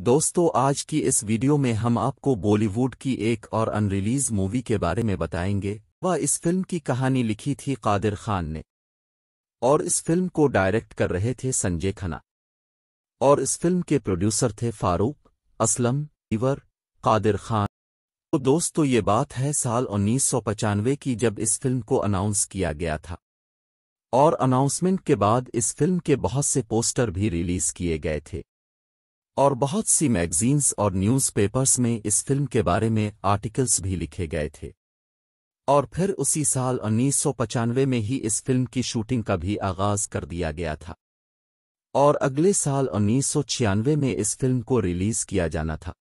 दोस्तों आज की इस वीडियो में हम आपको बॉलीवुड की एक और अनरिलीज मूवी के बारे में बताएंगे व इस फिल्म की कहानी लिखी थी कादिर खान ने और इस फिल्म को डायरेक्ट कर रहे थे संजय खन्ना और इस फिल्म के प्रोड्यूसर थे फारूक असलम इवर कादिर खान तो दोस्तों ये बात है साल उन्नीस की जब इस फिल्म को अनाउंस किया गया था और अनाउंसमेंट के बाद इस फिल्म के बहुत से पोस्टर भी रिलीज किए गए थे और बहुत सी मैगजीन्स और न्यूज़पेपर्स में इस फिल्म के बारे में आर्टिकल्स भी लिखे गए थे और फिर उसी साल उन्नीस में ही इस फिल्म की शूटिंग का भी आगाज कर दिया गया था और अगले साल उन्नीस में इस फिल्म को रिलीज किया जाना था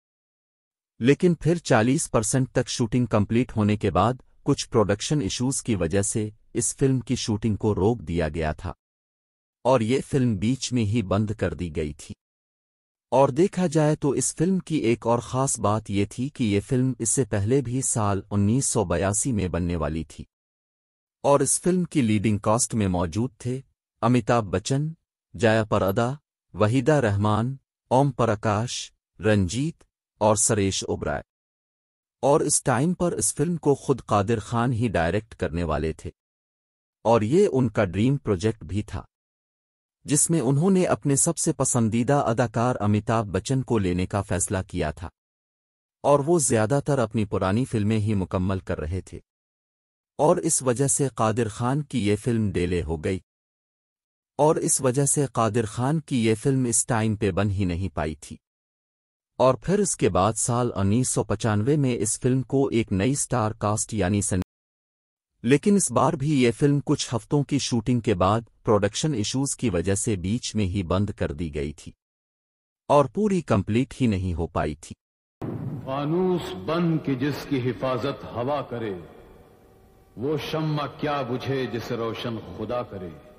लेकिन फिर 40 परसेंट तक शूटिंग कंप्लीट होने के बाद कुछ प्रोडक्शन इश्यूज की वजह से इस फिल्म की शूटिंग को रोक दिया गया था और ये फिल्म बीच में ही बंद कर दी गई थी और देखा जाए तो इस फिल्म की एक और ख़ास बात ये थी कि ये फिल्म इससे पहले भी साल 1982 में बनने वाली थी और इस फिल्म की लीडिंग कास्ट में मौजूद थे अमिताभ बच्चन जया परदा वहीदा रहमान ओम प्रकाश रंजीत और सरेश ओबराय और इस टाइम पर इस फिल्म को खुद कादिर खान ही डायरेक्ट करने वाले थे और ये उनका ड्रीम प्रोजेक्ट भी था जिसमें उन्होंने अपने सबसे पसंदीदा अदाकार अमिताभ बच्चन को लेने का फैसला किया था और वो ज्यादातर अपनी पुरानी फिल्में ही मुकम्मल कर रहे थे और इस वजह से कादिर खान की ये फिल्म डेले हो गई और इस वजह से कादिर खान की ये फिल्म इस टाइम पे बन ही नहीं पाई थी और फिर इसके बाद साल उन्नीस में इस फिल्म को एक नई स्टार कास्ट यानी लेकिन इस बार भी ये फिल्म कुछ हफ्तों की शूटिंग के बाद प्रोडक्शन इश्यूज की वजह से बीच में ही बंद कर दी गई थी और पूरी कंप्लीट ही नहीं हो पाई थी फानूस बन की जिसकी हिफाजत हवा करे वो शम्मा क्या बुझे जिसे रोशन खुदा करे